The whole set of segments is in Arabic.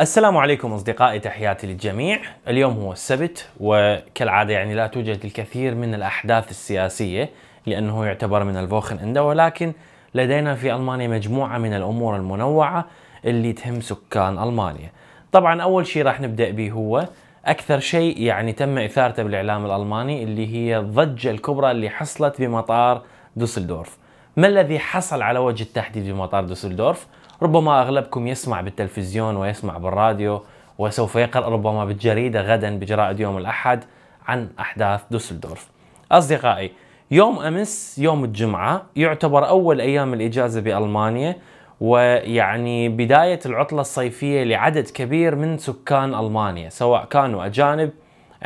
السلام عليكم اصدقائي تحياتي للجميع اليوم هو السبت وكالعاده يعني لا توجد الكثير من الاحداث السياسيه لانه يعتبر من الفوخن عنده ولكن لدينا في المانيا مجموعه من الامور المنوعه اللي تهم سكان المانيا طبعا اول شيء راح نبدا به هو اكثر شيء يعني تم اثارته بالاعلام الالماني اللي هي الضجه الكبرى اللي حصلت بمطار دوسلدورف ما الذي حصل على وجه التحديد في مطار دوسلدورف ربما أغلبكم يسمع بالتلفزيون ويسمع بالراديو وسوف يقرأ ربما بالجريدة غدا بجرائد يوم الأحد عن أحداث دوسلدورف أصدقائي يوم أمس يوم الجمعة يعتبر أول أيام الإجازة بألمانيا ويعني بداية العطلة الصيفية لعدد كبير من سكان ألمانيا سواء كانوا أجانب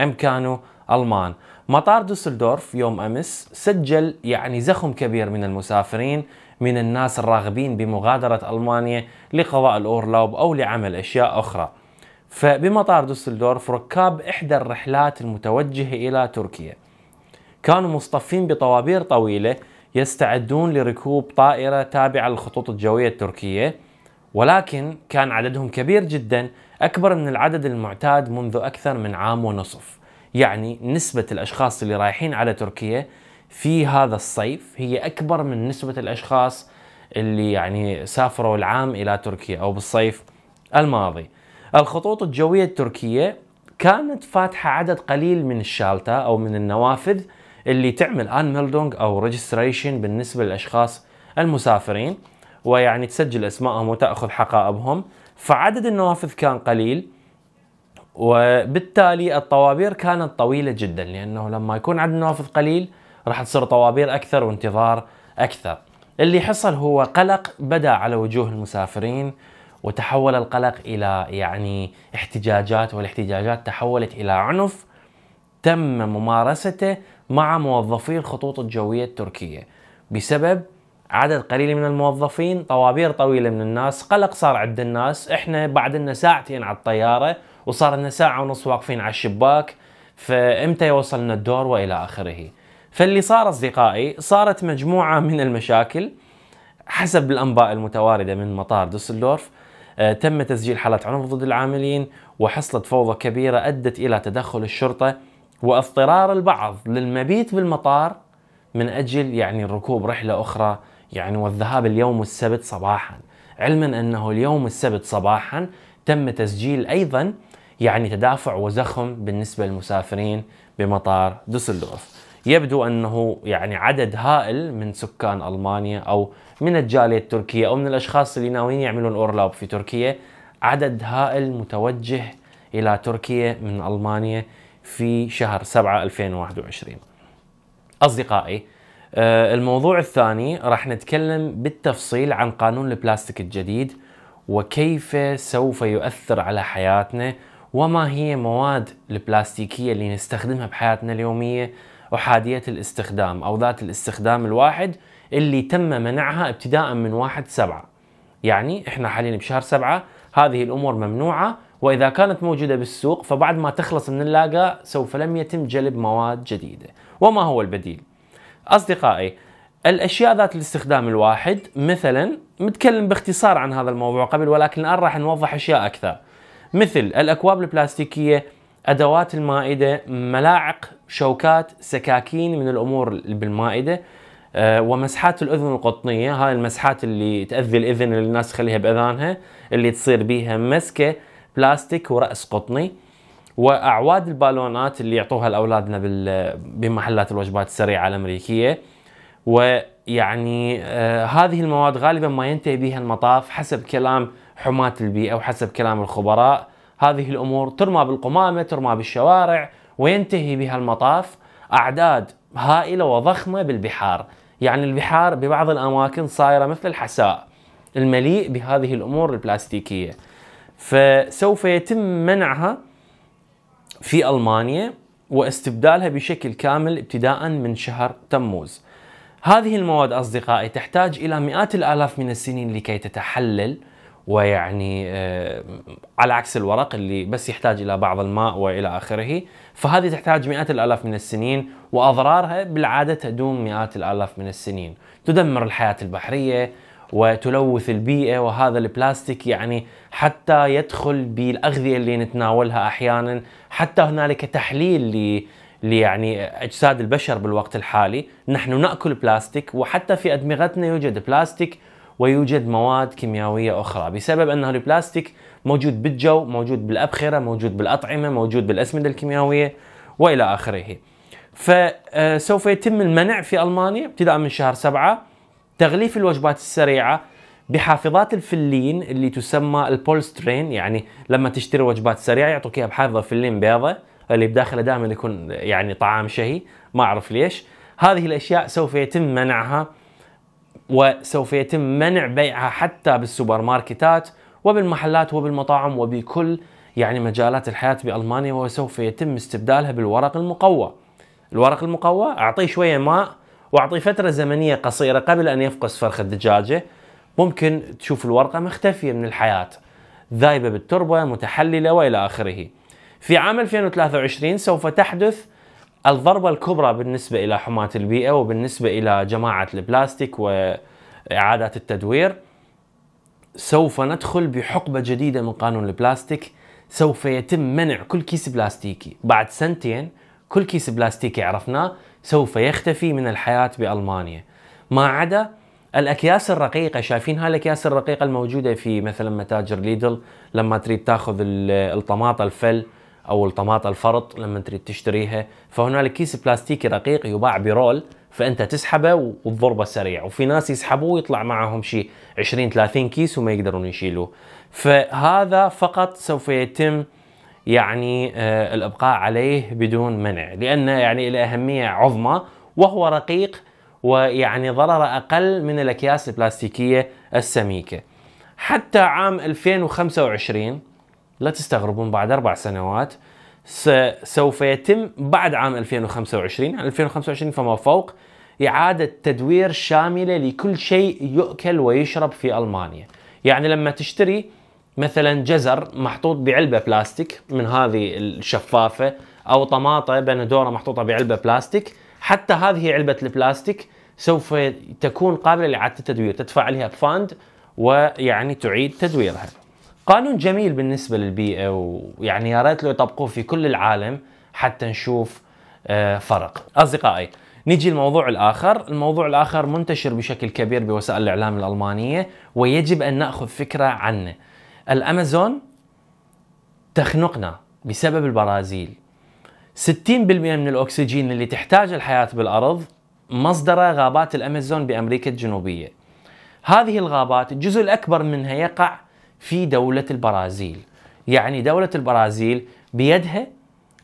أم كانوا ألمان مطار دوسلدورف يوم أمس سجل يعني زخم كبير من المسافرين من الناس الراغبين بمغادرة ألمانيا لقضاء الأورلوب أو لعمل أشياء أخرى فبمطار دوسلدورف ركاب إحدى الرحلات المتوجهة إلى تركيا كانوا مصطفين بطوابير طويلة يستعدون لركوب طائرة تابعة للخطوط الجوية التركية ولكن كان عددهم كبير جدا أكبر من العدد المعتاد منذ أكثر من عام ونصف يعني نسبة الأشخاص اللي رايحين على تركيا في هذا الصيف هي أكبر من نسبة الأشخاص اللي يعني سافروا العام إلى تركيا أو بالصيف الماضي الخطوط الجوية التركية كانت فاتحة عدد قليل من الشالتة أو من النوافذ اللي تعمل ان ميلدونج او ريجستريشن بالنسبه للاشخاص المسافرين ويعني تسجل اسمائهم وتاخذ حقائبهم فعدد النوافذ كان قليل وبالتالي الطوابير كانت طويلة جدا لأنه لما يكون عندنا نوافذ قليل راح تصير طوابير أكثر وانتظار أكثر اللي حصل هو قلق بدا على وجوه المسافرين وتحول القلق إلى يعني احتجاجات والاحتجاجات تحولت إلى عنف تم ممارسته مع موظفي الخطوط الجوية التركية بسبب عدد قليل من الموظفين طوابير طويله من الناس قلق صار عند الناس احنا بعد لنا ساعتين على الطياره وصار لنا ساعه ونص واقفين على الشباك فامتى يوصلنا الدور والى اخره فاللي صار اصدقائي صارت مجموعه من المشاكل حسب الانباء المتوارده من مطار دوسلدورف آه، تم تسجيل حالات عنف ضد العاملين وحصلت فوضى كبيره ادت الى تدخل الشرطه واضطرار البعض للمبيت بالمطار من اجل يعني الركوب رحله اخرى يعني والذهاب اليوم السبت صباحا علما أنه اليوم السبت صباحا تم تسجيل أيضا يعني تدافع وزخم بالنسبة للمسافرين بمطار دوسلدورف يبدو أنه يعني عدد هائل من سكان ألمانيا أو من الجالية التركية أو من الأشخاص اللي ناويين يعملون أورلاب في تركيا عدد هائل متوجه إلى تركيا من ألمانيا في شهر 7 2021 أصدقائي آه، الموضوع الثاني راح نتكلم بالتفصيل عن قانون البلاستيك الجديد وكيف سوف يؤثر على حياتنا وما هي مواد البلاستيكية اللي نستخدمها بحياتنا اليومية أحادية الاستخدام أو ذات الاستخدام الواحد اللي تم منعها ابتداء من واحد سبعة يعني احنا حاليا بشهر سبعة هذه الأمور ممنوعة وإذا كانت موجودة بالسوق فبعد ما تخلص من اللاقة سوف لم يتم جلب مواد جديدة وما هو البديل؟ أصدقائي الأشياء ذات الاستخدام الواحد مثلا متكلم باختصار عن هذا الموضوع قبل ولكن الآن راح نوضح أشياء أكثر مثل الأكواب البلاستيكية أدوات المائدة ملاعق شوكات سكاكين من الأمور بالمائدة آه، ومسحات الأذن القطنية هاي المسحات اللي تأذي الأذن اللي الناس تخليها بأذانها اللي تصير بيها مسكة بلاستيك ورأس قطني واعواد البالونات اللي يعطوها لاولادنا بمحلات الوجبات السريعه الامريكيه ويعني آه، هذه المواد غالبا ما ينتهي بها المطاف حسب كلام حماة البيئة وحسب كلام الخبراء هذه الأمور ترمى بالقمامة ترمى بالشوارع وينتهي بها المطاف أعداد هائلة وضخمة بالبحار يعني البحار ببعض الأماكن صايرة مثل الحساء المليء بهذه الأمور البلاستيكية فسوف يتم منعها في المانيا واستبدالها بشكل كامل ابتداء من شهر تموز. هذه المواد اصدقائي تحتاج الى مئات الالاف من السنين لكي تتحلل ويعني آه، على عكس الورق اللي بس يحتاج الى بعض الماء والى اخره، فهذه تحتاج مئات الالاف من السنين واضرارها بالعاده تدوم مئات الالاف من السنين، تدمر الحياه البحريه وتلوث البيئة وهذا البلاستيك يعني حتى يدخل بالأغذية اللي نتناولها أحيانا حتى هنالك تحليل لي يعني أجساد البشر بالوقت الحالي نحن نأكل بلاستيك وحتى في أدمغتنا يوجد بلاستيك ويوجد مواد كيميائية أخرى بسبب أنه البلاستيك موجود بالجو موجود بالأبخرة موجود بالأطعمة موجود بالأسمدة الكيميائية وإلى آخره فسوف آه، يتم المنع في ألمانيا ابتداء من شهر سبعة تغليف الوجبات السريعة بحافظات الفلين اللي تسمى البولسترين يعني لما تشتري وجبات سريعة يعطوك اياها بحافظة فلين بيضة اللي بداخله دائما يكون يعني طعام شهي ما اعرف ليش هذه الاشياء سوف يتم منعها وسوف يتم منع بيعها حتى بالسوبر ماركتات وبالمحلات وبالمطاعم وبكل يعني مجالات الحياة بألمانيا وسوف يتم استبدالها بالورق المقوى الورق المقوى أعطيه شوية ماء واعطيه فتره زمنيه قصيره قبل ان يفقس فرخ الدجاجه ممكن تشوف الورقه مختفيه من الحياه ذايبه بالتربه متحلله والى اخره. في عام 2023 سوف تحدث الضربه الكبرى بالنسبه الى حماه البيئه وبالنسبه الى جماعه البلاستيك واعاده التدوير. سوف ندخل بحقبه جديده من قانون البلاستيك سوف يتم منع كل كيس بلاستيكي بعد سنتين كل كيس بلاستيكي عرفناه سوف يختفي من الحياة بألمانيا ما عدا الاكياس الرقيقه شايفين هاي الاكياس الرقيقه الموجوده في مثلا متاجر ليدل لما تريد تاخذ الطماطه الفل او الطماطه الفرط لما تريد تشتريها فهنالك كيس بلاستيكي رقيق يباع برول فانت تسحبه والضربه سريع وفي ناس يسحبوه ويطلع معهم شيء 20 30 كيس وما يقدرون يشيلوه فهذا فقط سوف يتم يعني آه، الابقاء عليه بدون منع لان يعني له اهميه عظمى وهو رقيق ويعني ضرر اقل من الاكياس البلاستيكيه السميكه. حتى عام 2025 لا تستغربون بعد اربع سنوات سوف يتم بعد عام 2025 يعني 2025 فما فوق إعادة تدوير شاملة لكل شيء يؤكل ويشرب في ألمانيا يعني لما تشتري مثلا جزر محطوط بعلبه بلاستيك من هذه الشفافه او طماطه بندوره محطوطه بعلبه بلاستيك حتى هذه علبه البلاستيك سوف تكون قابله لاعاده التدوير تدفع عليها بفاند ويعني تعيد تدويرها قانون جميل بالنسبه للبيئه ويعني يا ريت لو يطبقوه في كل العالم حتى نشوف آه، فرق اصدقائي نيجي الموضوع الآخر الموضوع الآخر منتشر بشكل كبير بوسائل الإعلام الألمانية ويجب أن نأخذ فكرة عنه الامازون تخنقنا بسبب البرازيل 60% من الاكسجين اللي تحتاج الحياه بالارض مصدره غابات الامازون بامريكا الجنوبيه. هذه الغابات الجزء الاكبر منها يقع في دوله البرازيل. يعني دوله البرازيل بيدها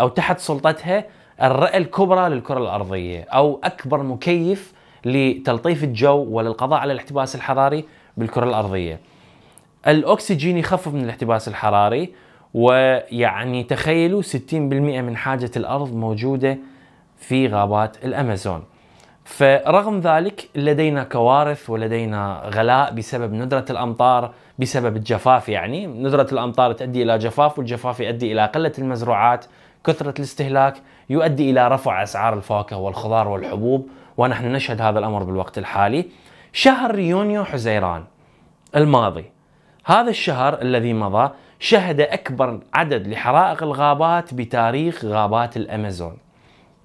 او تحت سلطتها الرأى الكبرى للكره الارضيه او اكبر مكيف لتلطيف الجو وللقضاء على الاحتباس الحراري بالكره الارضيه. الاكسجين يخفف من الاحتباس الحراري ويعني تخيلوا 60% من حاجه الارض موجوده في غابات الامازون. فرغم ذلك لدينا كوارث ولدينا غلاء بسبب ندرة الأمطار بسبب الجفاف يعني ندرة الأمطار تؤدي إلى جفاف والجفاف يؤدي إلى قلة المزروعات كثرة الاستهلاك يؤدي إلى رفع أسعار الفواكه والخضار والحبوب ونحن نشهد هذا الأمر بالوقت الحالي شهر يونيو حزيران الماضي هذا الشهر الذي مضى شهد أكبر عدد لحرائق الغابات بتاريخ غابات الأمازون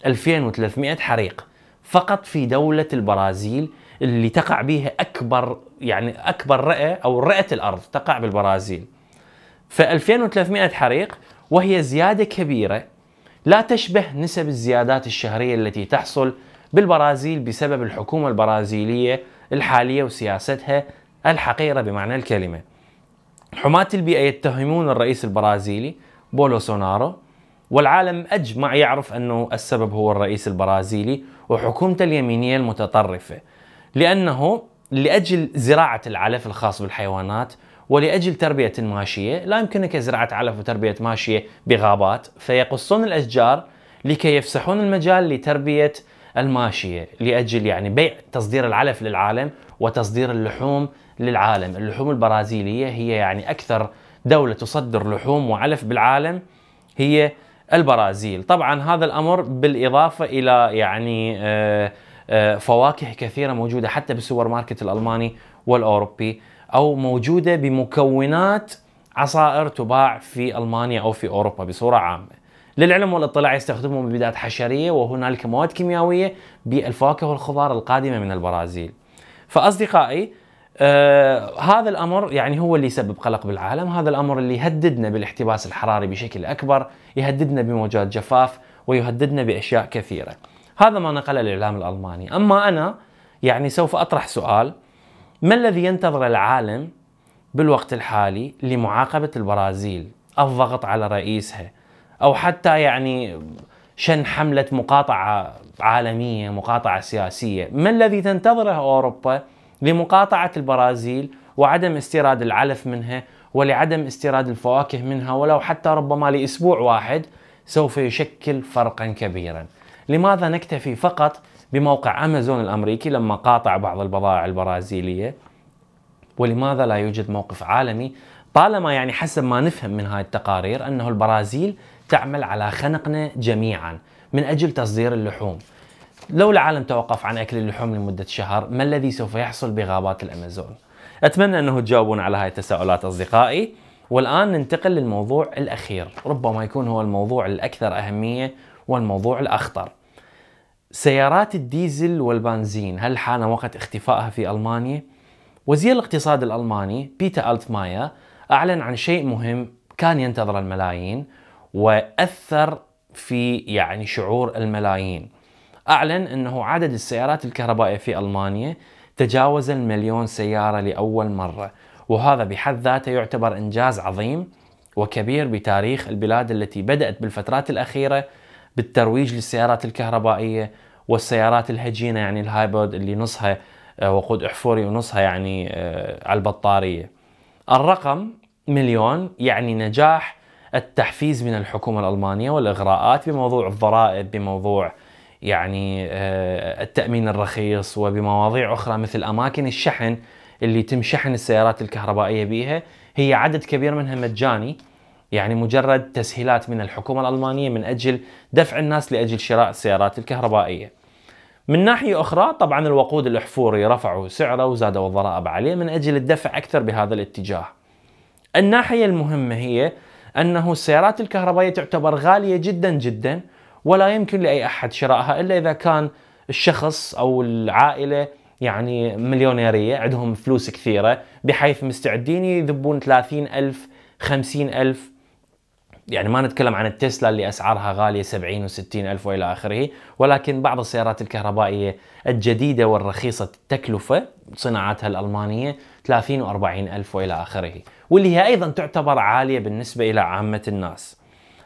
2300 حريق فقط في دولة البرازيل اللي تقع بها أكبر يعني أكبر رئة أو رئة الأرض تقع بالبرازيل ف 2300 حريق وهي زيادة كبيرة لا تشبه نسب الزيادات الشهرية التي تحصل بالبرازيل بسبب الحكومة البرازيلية الحالية وسياستها الحقيرة بمعنى الكلمة حماة البيئة يتهمون الرئيس البرازيلي سونارو والعالم أجمع يعرف أنه السبب هو الرئيس البرازيلي وحكومته اليمينية المتطرفة لأنه لأجل زراعة العلف الخاص بالحيوانات ولأجل تربية الماشية لا يمكنك زراعة علف وتربية ماشية بغابات فيقصون الأشجار لكي يفسحون المجال لتربية الماشية لأجل يعني بيع تصدير العلف للعالم وتصدير اللحوم للعالم اللحوم البرازيلية هي يعني أكثر دولة تصدر لحوم وعلف بالعالم هي البرازيل طبعا هذا الأمر بالإضافة إلى يعني آه، آه، فواكه كثيرة موجودة حتى بالسوبر ماركت الألماني والأوروبي أو موجودة بمكونات عصائر تباع في ألمانيا أو في أوروبا بصورة عامة للعلم والاطلاع يستخدمون مبيدات حشريه وهنالك مواد كيميائيه بالفواكه والخضار القادمه من البرازيل. فاصدقائي آه، هذا الامر يعني هو اللي يسبب قلق بالعالم، هذا الامر اللي يهددنا بالاحتباس الحراري بشكل اكبر، يهددنا بموجات جفاف ويهددنا باشياء كثيره. هذا ما نقله الاعلام الالماني، اما انا يعني سوف اطرح سؤال ما الذي ينتظر العالم بالوقت الحالي لمعاقبه البرازيل، الضغط على رئيسها او حتى يعني شن حمله مقاطعه عالميه، مقاطعه سياسيه، ما الذي تنتظره اوروبا؟ لمقاطعة البرازيل وعدم استيراد العلف منها ولعدم استيراد الفواكه منها ولو حتى ربما لأسبوع واحد سوف يشكل فرقا كبيرا لماذا نكتفي فقط بموقع أمازون الأمريكي لما قاطع بعض البضائع البرازيلية ولماذا لا يوجد موقف عالمي طالما يعني حسب ما نفهم من هاي التقارير أنه البرازيل تعمل على خنقنا جميعا من أجل تصدير اللحوم لو العالم توقف عن أكل اللحوم لمدة شهر ما الذي سوف يحصل بغابات الأمازون؟ أتمنى أنه تجاوبون على هاي التساؤلات أصدقائي والآن ننتقل للموضوع الأخير ربما يكون هو الموضوع الأكثر أهمية والموضوع الأخطر سيارات الديزل والبنزين هل حان وقت اختفائها في ألمانيا؟ وزير الاقتصاد الألماني بيتا ألتماير أعلن عن شيء مهم كان ينتظر الملايين وأثر في يعني شعور الملايين أعلن أنه عدد السيارات الكهربائية في ألمانيا تجاوز المليون سيارة لأول مرة وهذا بحد ذاته يعتبر إنجاز عظيم وكبير بتاريخ البلاد التي بدأت بالفترات الأخيرة بالترويج للسيارات الكهربائية والسيارات الهجينة يعني الهايبرد اللي نصها آه، وقود أحفوري ونصها يعني آه، على البطارية الرقم مليون يعني نجاح التحفيز من الحكومة الألمانية والإغراءات بموضوع الضرائب بموضوع يعني آه، التأمين الرخيص وبمواضيع أخرى مثل أماكن الشحن اللي تم شحن السيارات الكهربائية بها هي عدد كبير منها مجاني يعني مجرد تسهيلات من الحكومة الألمانية من أجل دفع الناس لأجل شراء السيارات الكهربائية من ناحية أخرى طبعا الوقود الأحفوري رفعوا سعره وزادوا الضرائب عليه من أجل الدفع أكثر بهذا الاتجاه الناحية المهمة هي أنه السيارات الكهربائية تعتبر غالية جدا جدا ولا يمكن لأي أحد شرائها إلا إذا كان الشخص أو العائلة يعني مليونيرية عندهم فلوس كثيرة بحيث مستعدين يذبون 30 ألف 50 ألف يعني ما نتكلم عن التسلا اللي أسعارها غالية 70 و60 ألف وإلى آخره ولكن بعض السيارات الكهربائية الجديدة والرخيصة التكلفة صناعاتها الألمانية 30 و40 ألف وإلى آخره واللي هي أيضا تعتبر عالية بالنسبة إلى عامة الناس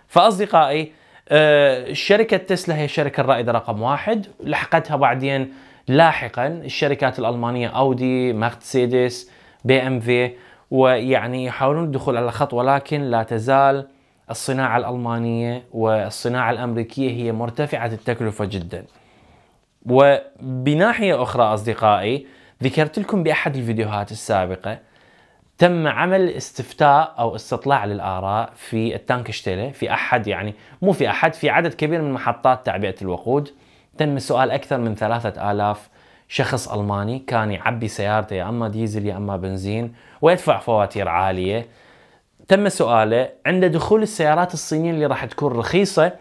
فأصدقائي آه، شركة تسلا هي الشركة الرائدة رقم واحد لحقتها بعدين لاحقا الشركات الألمانية أودي مرسيدس بي ام في ويعني يحاولون الدخول على الخط ولكن لا تزال الصناعة الألمانية والصناعة الأمريكية هي مرتفعة التكلفة جدا وبناحية أخرى أصدقائي ذكرت لكم بأحد الفيديوهات السابقة تم عمل استفتاء او استطلاع للاراء في التانكشتيله في احد يعني مو في احد في عدد كبير من محطات تعبئه الوقود تم سؤال اكثر من 3000 شخص الماني كان يعبي سيارته يا اما ديزل يا اما بنزين ويدفع فواتير عاليه تم سؤاله عند دخول السيارات الصينيه اللي راح تكون رخيصه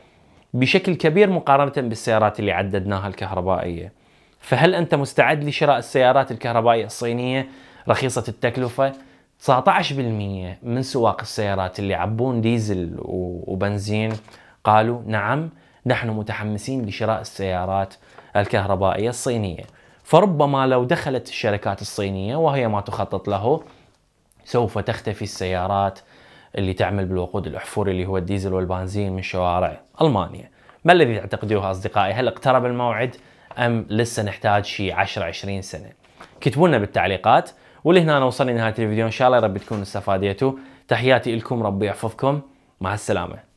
بشكل كبير مقارنه بالسيارات اللي عددناها الكهربائيه فهل انت مستعد لشراء السيارات الكهربائيه الصينيه رخيصه التكلفه 19% من سواق السيارات اللي يعبون ديزل وبنزين قالوا نعم نحن متحمسين لشراء السيارات الكهربائية الصينية فربما لو دخلت الشركات الصينية وهي ما تخطط له سوف تختفي السيارات اللي تعمل بالوقود الأحفوري اللي هو الديزل والبنزين من شوارع ألمانيا ما الذي تعتقدوه أصدقائي هل اقترب الموعد أم لسه نحتاج شيء 10 20 سنة كتبونا لنا بالتعليقات ولهنا وصلنا لنهايه الفيديو ان شاء الله يا رب تكونوا استفاديتوا تحياتي لكم ربي يحفظكم مع السلامه